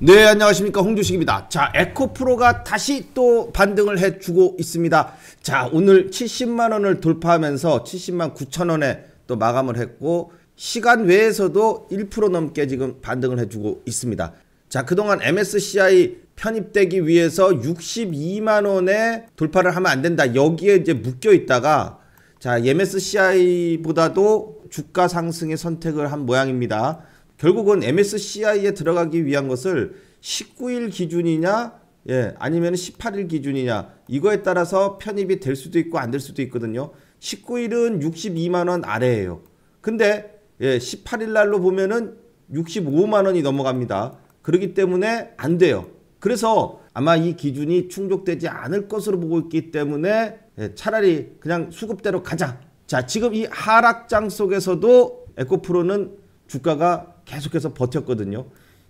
네 안녕하십니까 홍주식입니다 자 에코프로가 다시 또 반등을 해주고 있습니다 자 오늘 70만원을 돌파하면서 70만 9천원에 또 마감을 했고 시간 외에서도 1% 넘게 지금 반등을 해주고 있습니다 자 그동안 MSCI 편입되기 위해서 62만원에 돌파를 하면 안된다 여기에 이제 묶여 있다가 자 MSCI보다도 주가 상승의 선택을 한 모양입니다 결국은 MSCI에 들어가기 위한 것을 19일 기준이냐 예, 아니면 18일 기준이냐 이거에 따라서 편입이 될 수도 있고 안 될 수도 있거든요. 19일은 62만 원 아래예요. 근데 예, 18일 날로 보면은 65만 원이 넘어갑니다. 그렇기 때문에 안 돼요. 그래서 아마 이 기준이 충족되지 않을 것으로 보고 있기 때문에 예, 차라리 그냥 수급대로 가자. 자, 지금 이 하락장 속에서도 에코프로는 주가가 계속해서 버텼거든요.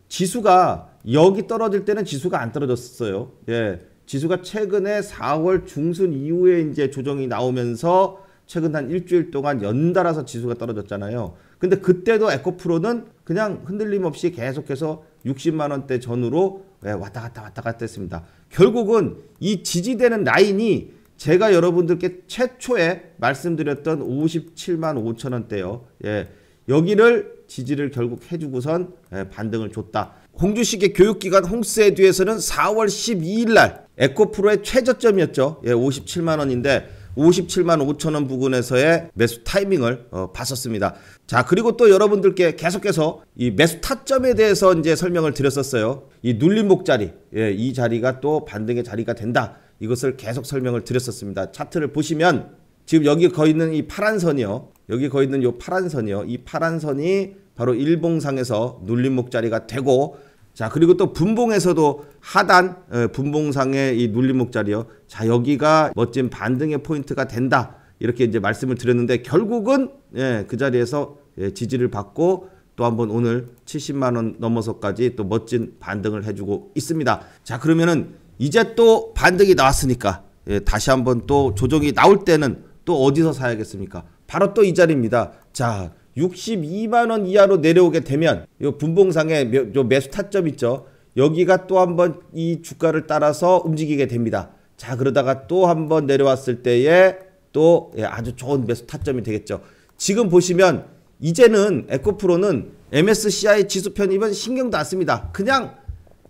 지수가 여기 떨어질 때는 지수가 안 떨어졌어요. 예. 지수가 최근에 4월 중순 이후에 이제 조정이 나오면서 최근 한 일주일 동안 연달아서 지수가 떨어졌잖아요. 근데 그때도 에코프로는 그냥 흔들림 없이 계속해서 60만 원대 전후로 예, 왔다 갔다 왔다 갔다 했습니다. 결국은 이 지지되는 라인이 제가 여러분들께 최초에 말씀드렸던 57만 5천 원대요. 예. 여기를 지지를 결국 해주고선 예, 반등을 줬다. 공주식의 교육기관 홍스에 뒤에서는 4월 12일 날 에코프로의 최저점이었죠. 예, 57만 원인데 57만 5천 원 부근에서의 매수 타이밍을 어, 봤었습니다. 자 그리고 또 여러분들께 계속해서 이 매수 타점에 대해서 이제 설명을 드렸었어요. 이 눌림목 자리, 예, 이 자리가 또 반등의 자리가 된다. 이것을 계속 설명을 드렸었습니다. 차트를 보시면 지금 여기 거 있는 이 파란 선이요. 여기 거 있는 이 파란 선이요. 이 파란 선이 바로 일봉상에서 눌림목 자리가 되고 자 그리고 또 분봉에서도 하단 분봉상의 이 눌림목 자리요. 자 여기가 멋진 반등의 포인트가 된다. 이렇게 이제 말씀을 드렸는데 결국은 예, 그 자리에서 예, 지지를 받고 또 한번 오늘 70만 원 넘어서까지 또 멋진 반등을 해주고 있습니다. 자 그러면은 이제 또 반등이 나왔으니까 예, 다시 한번 또 조정이 나올 때는 또 어디서 사야겠습니까? 바로 또 이 자리입니다. 자, 62만원 이하로 내려오게 되면 이 분봉상의 매수 타점 있죠. 여기가 또 한번 이 주가를 따라서 움직이게 됩니다. 자, 그러다가 또 한번 내려왔을 때에 또 예, 아주 좋은 매수 타점이 되겠죠. 지금 보시면 이제는 에코프로는 MSCI 지수 편입은 신경도 안 씁니다. 그냥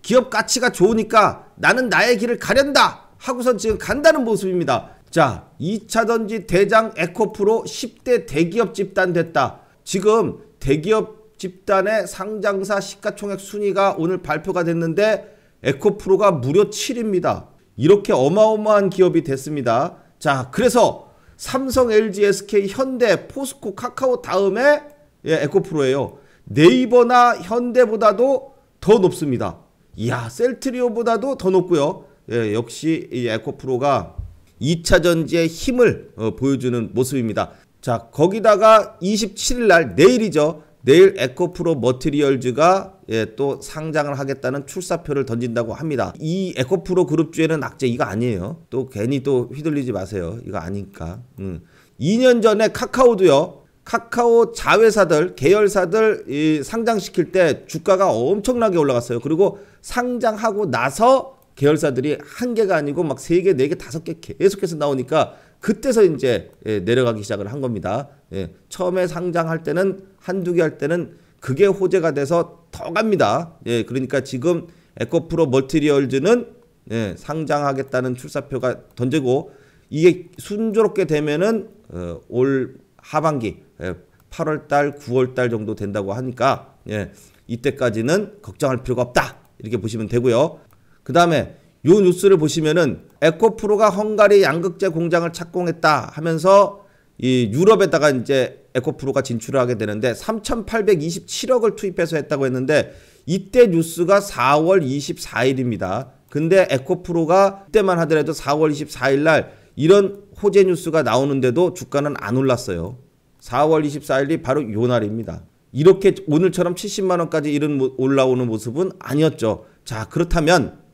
기업 가치가 좋으니까 나는 나의 길을 가련다 하고선 지금 간다는 모습입니다. 자, 2차 전지 대장 에코프로 10대 대기업 집단 됐다. 지금 대기업 집단의 상장사 시가총액 순위가 오늘 발표가 됐는데 에코프로가 무려 7입니다. 이렇게 어마어마한 기업이 됐습니다. 자, 그래서 삼성, LG, SK, 현대, 포스코, 카카오 다음에 예, 에코프로예요. 네이버나 현대보다도 더 높습니다. 이야, 셀트리오보다도 더 높고요. 예, 역시 이 에코프로가 2차 전지의 힘을 어, 보여주는 모습입니다. 자 거기다가 27일 날 내일이죠. 내일 에코프로 머티리얼즈가 예, 또 상장을 하겠다는 출사표를 던진다고 합니다. 이 에코프로 그룹주에는 악재 이거 아니에요. 또 괜히 또 휘둘리지 마세요. 이거 아니까. 음. 2년 전에 카카오도요. 카카오 자회사들 계열사들 이, 상장시킬 때 주가가 엄청나게 올라갔어요. 그리고 상장하고 나서 계열사들이 한 개가 아니고 막 세 개, 네 개, 다섯 개 계속해서 나오니까 그때서 이제 예, 내려가기 시작을 한 겁니다. 예, 처음에 상장할 때는 한두 개 할 때는 그게 호재가 돼서 더 갑니다. 예, 그러니까 지금 에코프로 멀티리얼즈는 예, 상장하겠다는 출사표가 던지고 이게 순조롭게 되면은 어, 올 하반기 예, 8월 달, 9월 달 정도 된다고 하니까 예, 이때까지는 걱정할 필요가 없다. 이렇게 보시면 되고요. 그 다음에 요 뉴스를 보시면은 에코프로가 헝가리 양극재 공장을 착공했다 하면서 이 유럽에다가 이제 에코프로가 진출을 하게 되는데 3,827억을 투입해서 했다고 했는데 이때 뉴스가 4월 24일입니다. 근데 에코프로가 그때만 하더라도 4월 24일 날 이런 호재 뉴스가 나오는데도 주가는 안 올랐어요. 4월 24일이 바로 요 날입니다. 이렇게 오늘처럼 70만 원까지 이른 올라오는 모습은 아니었죠. 자, 그렇다면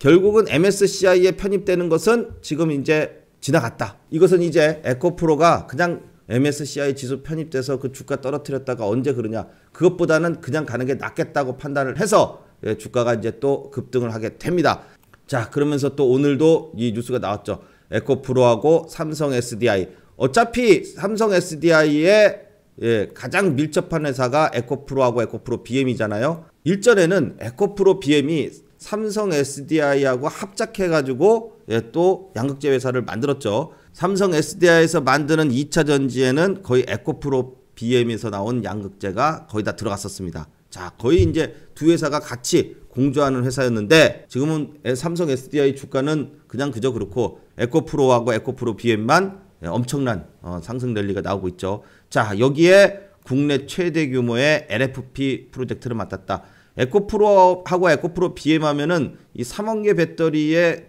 결국은 MSCI에 편입되는 것은 지금 이제 지나갔다. 이것은 이제 에코프로가 그냥 MSCI 지수 편입돼서 그 주가 떨어뜨렸다가 언제 그러냐. 그것보다는 그냥 가는 게 낫겠다고 판단을 해서 예, 주가가 이제 또 급등을 하게 됩니다. 자, 그러면서 또 오늘도 이 뉴스가 나왔죠. 에코프로하고 삼성 SDI. 어차피 삼성 SDI의 예, 가장 밀접한 회사가 에코프로하고 에코프로 BM이잖아요. 일전에는 에코프로 BM이 삼성 SDI하고 합작해가지고 예, 또 양극재 회사를 만들었죠. 삼성 SDI에서 만드는 2차 전지에는 거의 에코프로 BM에서 나온 양극재가 거의 다 들어갔었습니다. 자, 거의 이제 두 회사가 같이 공조하는 회사였는데 지금은 예, 삼성 SDI 주가는 그냥 그저 그렇고 에코프로하고 에코프로 BM만 예, 엄청난 어, 상승 랠리가 나오고 있죠. 자, 여기에 국내 최대 규모의 LFP 프로젝트를 맡았다. 에코프로하고 에코프로 비 m 하면은이 3억 개 배터리의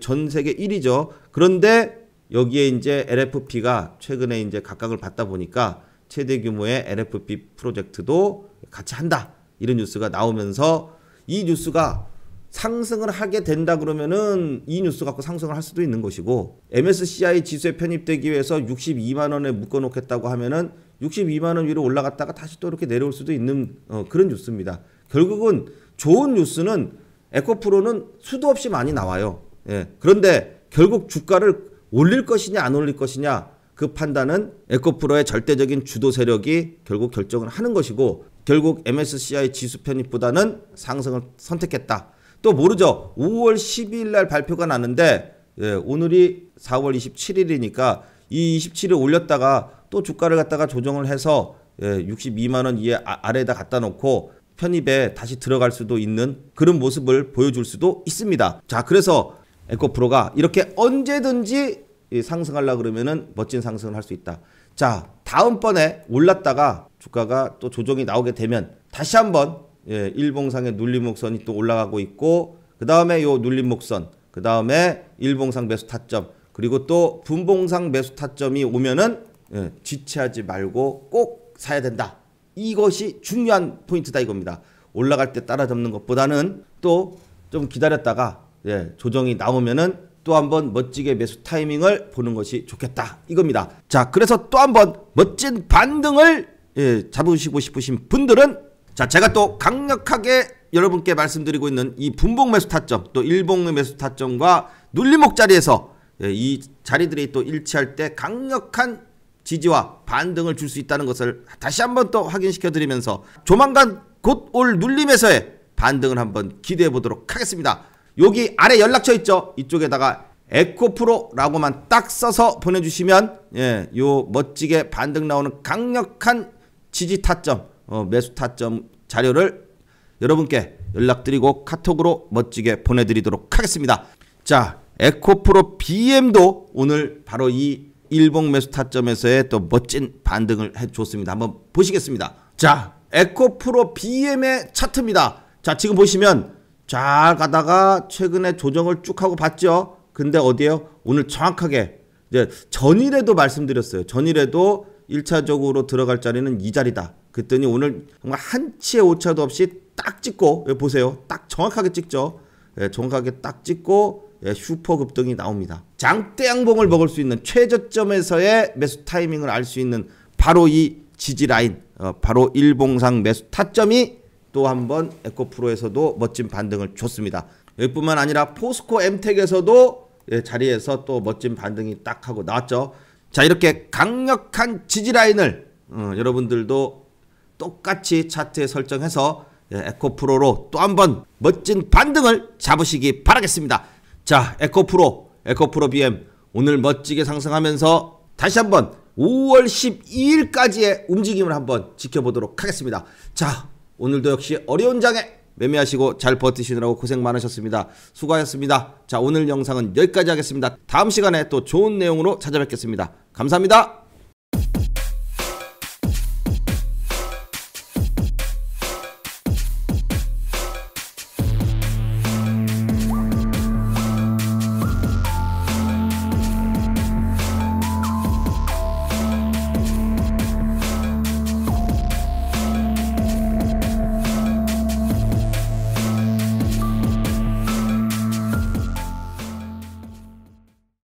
전 세계 1위죠. 그런데 여기에 이제 LFP가 최근에 이제 각광을 받다 보니까 최대 규모의 LFP 프로젝트도 같이 한다. 이런 뉴스가 나오면서 이 뉴스가 상승을 하게 된다 그러면은 이 뉴스 갖고 상승을 할 수도 있는 것이고 MSCI 지수에 편입되기 위해서 62만 원에 묶어 놓겠다고 하면은 62만 원 위로 올라갔다가 다시 또 이렇게 내려올 수도 있는 어, 그런 뉴스입니다. 결국은 좋은 뉴스는 에코프로는 수도 없이 많이 나와요. 예. 그런데 결국 주가를 올릴 것이냐 안 올릴 것이냐 그 판단은 에코프로의 절대적인 주도 세력이 결국 결정을 하는 것이고 결국 MSCI 지수 편입보다는 상승을 선택했다. 또 모르죠. 5월 12일 날 발표가 나는데 예, 오늘이 4월 27일이니까 이 27일 올렸다가 또 주가를 갖다가 조정을 해서 예, 62만 원 이하 아, 아래에다 갖다 놓고 편입에 다시 들어갈 수도 있는 그런 모습을 보여줄 수도 있습니다. 자, 그래서 에코프로가 이렇게 언제든지 상승하려 고 그러면은 멋진 상승을 할 수 있다. 자, 다음번에 올랐다가 주가가 또 조정이 나오게 되면 다시 한번 예, 일봉상의 눌림목선이 또 올라가고 있고 그 다음에 요 눌림목선 그 다음에 일봉상 매수 타점 그리고 또 분봉상 매수 타점이 오면은 예, 지체하지 말고 꼭 사야 된다 이것이 중요한 포인트다 이겁니다. 올라갈 때 따라잡는 것보다는 또 좀 기다렸다가 예, 조정이 나오면은 또 한번 멋지게 매수 타이밍을 보는 것이 좋겠다 이겁니다. 자 그래서 또 한번 멋진 반등을 예, 잡으시고 싶으신 분들은 자 제가 또 강력하게 여러분께 말씀드리고 있는 이 분봉 매수 타점 또 일봉 매수 타점과 눌림목 자리에서 예, 이 자리들이 또 일치할 때 강력한 지지와 반등을 줄 수 있다는 것을 다시 한번 또 확인시켜 드리면서 조만간 곧 올 눌림에서의 반등을 한번 기대해 보도록 하겠습니다. 여기 아래 연락처 있죠? 이쪽에다가 에코프로라고만 딱 써서 보내주시면 예, 요 멋지게 반등 나오는 강력한 지지 타점, 어, 매수 타점 자료를 여러분께 연락드리고 카톡으로 멋지게 보내드리도록 하겠습니다. 자, 에코프로 BM도 오늘 바로 이 일봉 매수 타점에서의 또 멋진 반등을 해줬습니다. 한번 보시겠습니다. 자, 에코프로 BM의 차트입니다. 자, 지금 보시면 잘 가다가 최근에 조정을 쭉 하고 봤죠. 근데 어디에요? 오늘 정확하게 이제 전일에도 말씀드렸어요. 전일에도 1차적으로 들어갈 자리는 이 자리다. 그랬더니 오늘 정말 한 치의 오차도 없이 딱 찍고 보세요. 딱 정확하게 찍죠. 예, 정확하게 딱 찍고 예, 슈퍼 급등이 나옵니다. 장대 양봉을 먹을 수 있는 최저점에서의 매수 타이밍을 알 수 있는 바로 이 지지 라인, 어, 바로 일봉상 매수 타점이 또 한 번 에코프로에서도 멋진 반등을 줬습니다. 이뿐만 아니라 포스코 엠텍에서도 예, 자리에서 또 멋진 반등이 딱 하고 나왔죠. 자 이렇게 강력한 지지 라인을 어, 여러분들도 똑같이 차트에 설정해서 예, 에코프로로 또 한 번 멋진 반등을 잡으시기 바라겠습니다. 자, 에코프로, 에코프로 BM 오늘 멋지게 상승하면서 다시 한번 5월 12일까지의 움직임을 한번 지켜보도록 하겠습니다. 자, 오늘도 역시 어려운 장에 매매하시고 잘 버티시느라고 고생 많으셨습니다. 수고하셨습니다. 자, 오늘 영상은 여기까지 하겠습니다. 다음 시간에 또 좋은 내용으로 찾아뵙겠습니다. 감사합니다.